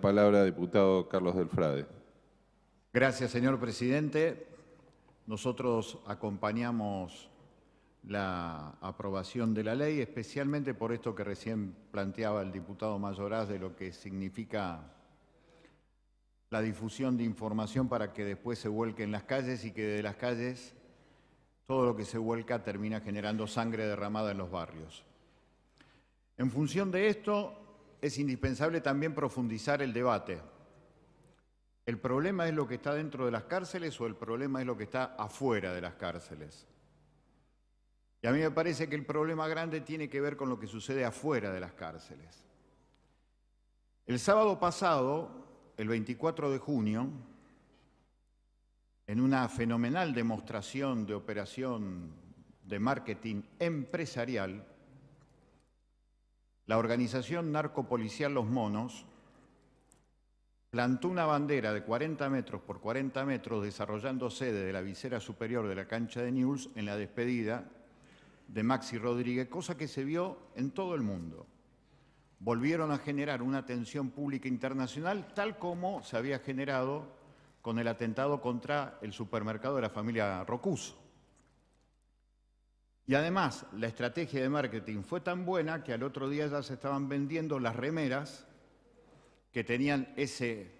palabra, diputado Carlos Delfrade. Gracias, señor presidente. Nosotros acompañamos la aprobación de la ley, especialmente por esto que recién planteaba el diputado Mayoraz de lo que significa la difusión de información para que después se vuelque en las calles y que de las calles todo lo que se vuelca termina generando sangre derramada en los barrios. En función de esto, es indispensable también profundizar el debate. ¿El problema es lo que está dentro de las cárceles o el problema es lo que está afuera de las cárceles? Y a mí me parece que el problema grande tiene que ver con lo que sucede afuera de las cárceles. El sábado pasado, el 24 de junio, en una fenomenal demostración de operación de marketing empresarial, la organización narcopolicial Los Monos plantó una bandera de 40 metros por 40 metros desarrollando sede de la visera superior de la cancha de News en la despedida de Maxi Rodríguez, cosa que se vio en todo el mundo. Volvieron a generar una tensión pública internacional tal como se había generado con el atentado contra el supermercado de la familia Rocuso. Y además, la estrategia de marketing fue tan buena que al otro día ya se estaban vendiendo las remeras que tenían ese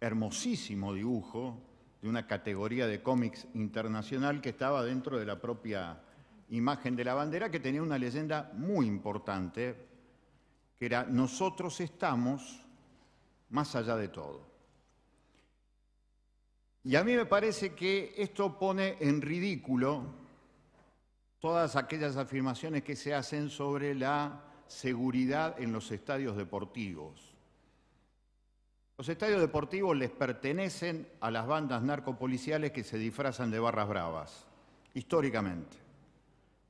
hermosísimo dibujo de una categoría de cómics internacional que estaba dentro de la propia imagen de la bandera, que tenía una leyenda muy importante, que era nosotros estamos más allá de todo. Y a mí me parece que esto pone en ridículo todas aquellas afirmaciones que se hacen sobre la seguridad en los estadios deportivos. Los estadios deportivos les pertenecen a las bandas narcopoliciales que se disfrazan de barras bravas, históricamente.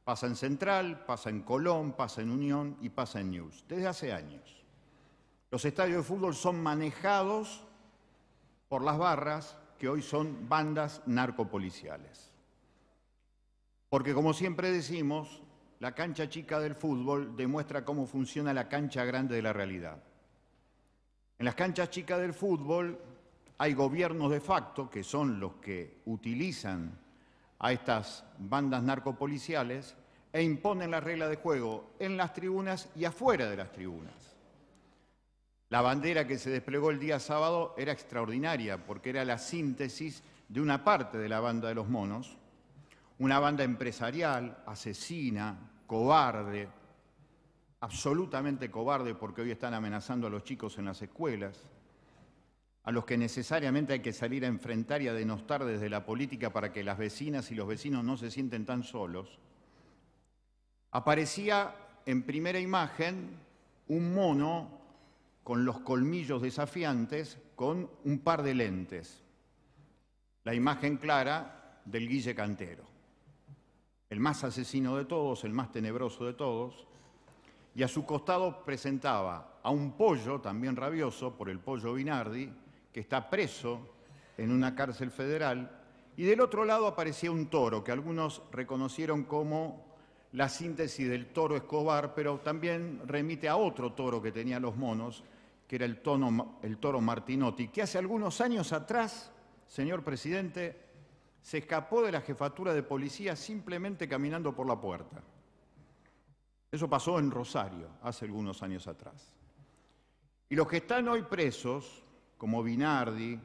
Pasa en Central, pasa en Colón, pasa en Unión y pasa en News, desde hace años. Los estadios de fútbol son manejados por las barras que hoy son bandas narcopoliciales. Porque como siempre decimos, la cancha chica del fútbol demuestra cómo funciona la cancha grande de la realidad. En las canchas chicas del fútbol hay gobiernos de facto, que son los que utilizan a estas bandas narcopoliciales, e imponen la regla de juego en las tribunas y afuera de las tribunas. La bandera que se desplegó el día sábado era extraordinaria porque era la síntesis de una parte de la banda de los monos, una banda empresarial, asesina, cobarde, absolutamente cobarde porque hoy están amenazando a los chicos en las escuelas, a los que necesariamente hay que salir a enfrentar y a denostar desde la política para que las vecinas y los vecinos no se sienten tan solos, aparecía en primera imagen un mono con los colmillos desafiantes con un par de lentes. La imagen clara del Guille Cantero el más asesino de todos, el más tenebroso de todos, y a su costado presentaba a un pollo, también rabioso, por el pollo Binardi, que está preso en una cárcel federal, y del otro lado aparecía un toro, que algunos reconocieron como la síntesis del toro Escobar, pero también remite a otro toro que tenía los monos, que era el, el toro Martinotti, que hace algunos años atrás, señor presidente, se escapó de la jefatura de policía simplemente caminando por la puerta. Eso pasó en Rosario hace algunos años atrás. Y los que están hoy presos, como Binardi,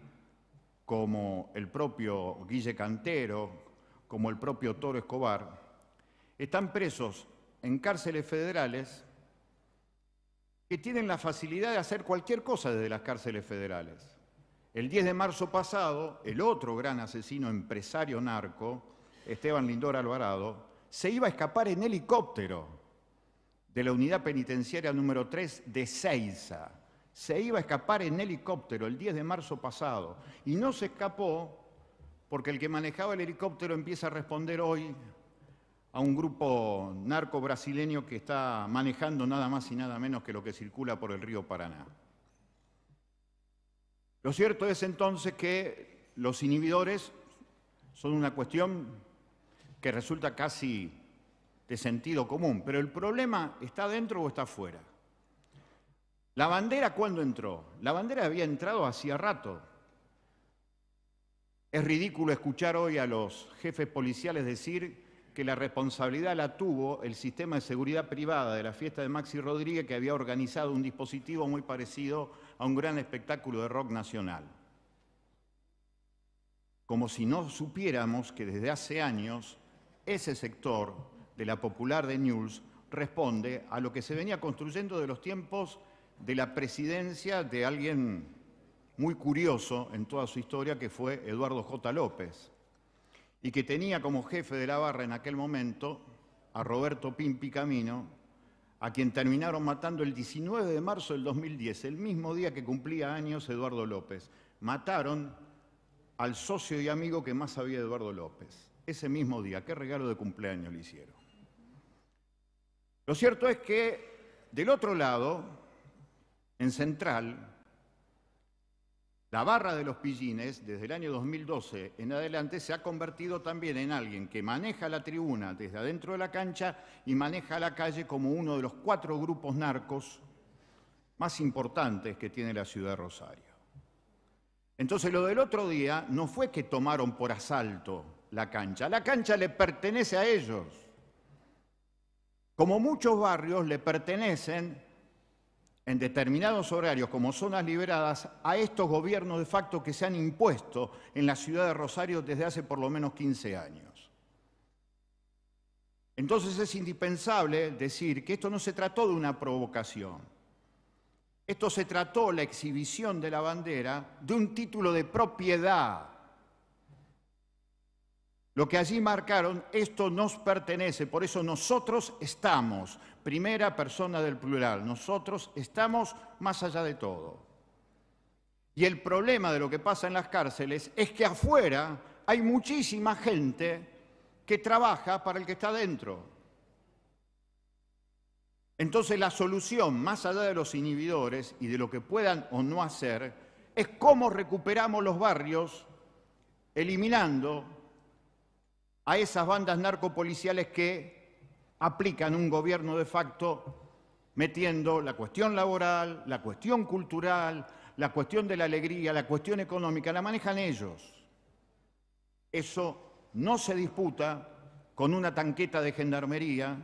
como el propio Guille Cantero, como el propio Toro Escobar, están presos en cárceles federales que tienen la facilidad de hacer cualquier cosa desde las cárceles federales. El 10 de marzo pasado, el otro gran asesino empresario narco, Esteban Lindor Alvarado, se iba a escapar en helicóptero de la unidad penitenciaria número 3 de Ceiza. Se iba a escapar en helicóptero el 10 de marzo pasado y no se escapó porque el que manejaba el helicóptero empieza a responder hoy a un grupo narco brasileño que está manejando nada más y nada menos que lo que circula por el río Paraná. Lo cierto es entonces que los inhibidores son una cuestión que resulta casi de sentido común, pero el problema está dentro o está fuera. ¿La bandera cuándo entró? La bandera había entrado hacía rato. Es ridículo escuchar hoy a los jefes policiales decir que la responsabilidad la tuvo el sistema de seguridad privada de la fiesta de Maxi Rodríguez, que había organizado un dispositivo muy parecido a un gran espectáculo de rock nacional. Como si no supiéramos que desde hace años ese sector de la popular de News responde a lo que se venía construyendo de los tiempos de la presidencia de alguien muy curioso en toda su historia, que fue Eduardo J. López y que tenía como jefe de la barra en aquel momento a Roberto Pimpi Camino, a quien terminaron matando el 19 de marzo del 2010, el mismo día que cumplía años Eduardo López. Mataron al socio y amigo que más sabía Eduardo López, ese mismo día. ¿Qué regalo de cumpleaños le hicieron? Lo cierto es que del otro lado, en Central, la barra de los pillines, desde el año 2012 en adelante, se ha convertido también en alguien que maneja la tribuna desde adentro de la cancha y maneja la calle como uno de los cuatro grupos narcos más importantes que tiene la ciudad de Rosario. Entonces, lo del otro día no fue que tomaron por asalto la cancha, la cancha le pertenece a ellos. Como muchos barrios le pertenecen en determinados horarios como zonas liberadas a estos gobiernos de facto que se han impuesto en la ciudad de Rosario desde hace por lo menos 15 años. Entonces es indispensable decir que esto no se trató de una provocación. Esto se trató, la exhibición de la bandera, de un título de propiedad lo que allí marcaron, esto nos pertenece, por eso nosotros estamos, primera persona del plural, nosotros estamos más allá de todo. Y el problema de lo que pasa en las cárceles es que afuera hay muchísima gente que trabaja para el que está dentro. Entonces la solución, más allá de los inhibidores y de lo que puedan o no hacer, es cómo recuperamos los barrios eliminando a esas bandas narcopoliciales que aplican un gobierno de facto metiendo la cuestión laboral, la cuestión cultural, la cuestión de la alegría, la cuestión económica, la manejan ellos. Eso no se disputa con una tanqueta de gendarmería,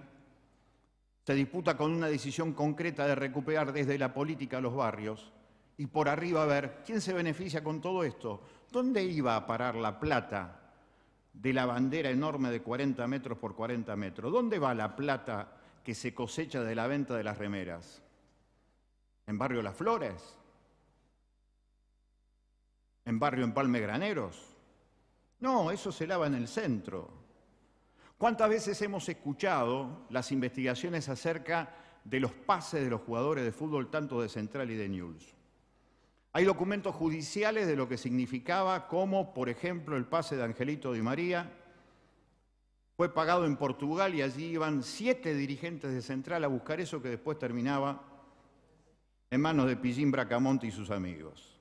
se disputa con una decisión concreta de recuperar desde la política los barrios y por arriba a ver quién se beneficia con todo esto, dónde iba a parar la plata de la bandera enorme de 40 metros por 40 metros. ¿Dónde va la plata que se cosecha de la venta de las remeras? ¿En Barrio Las Flores? ¿En Barrio Empalme Graneros? No, eso se lava en el centro. ¿Cuántas veces hemos escuchado las investigaciones acerca de los pases de los jugadores de fútbol, tanto de Central y de News? Hay documentos judiciales de lo que significaba, como por ejemplo el pase de Angelito Di María, fue pagado en Portugal y allí iban siete dirigentes de Central a buscar eso que después terminaba en manos de Pillín Bracamonte y sus amigos.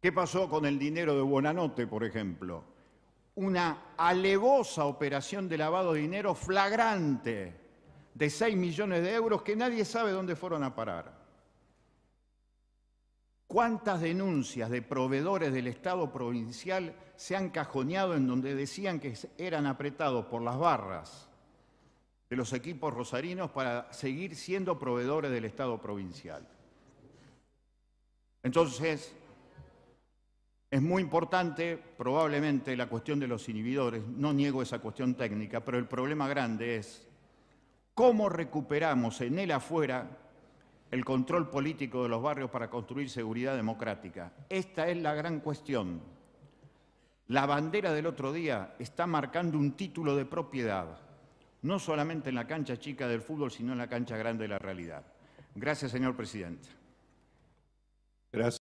¿Qué pasó con el dinero de Buenanote, por ejemplo? Una alevosa operación de lavado de dinero flagrante de 6 millones de euros que nadie sabe dónde fueron a parar. ¿Cuántas denuncias de proveedores del Estado provincial se han cajoneado en donde decían que eran apretados por las barras de los equipos rosarinos para seguir siendo proveedores del Estado provincial? Entonces, es muy importante probablemente la cuestión de los inhibidores, no niego esa cuestión técnica, pero el problema grande es cómo recuperamos en el afuera el control político de los barrios para construir seguridad democrática. Esta es la gran cuestión. La bandera del otro día está marcando un título de propiedad, no solamente en la cancha chica del fútbol, sino en la cancha grande de la realidad. Gracias, señor presidente. Gracias.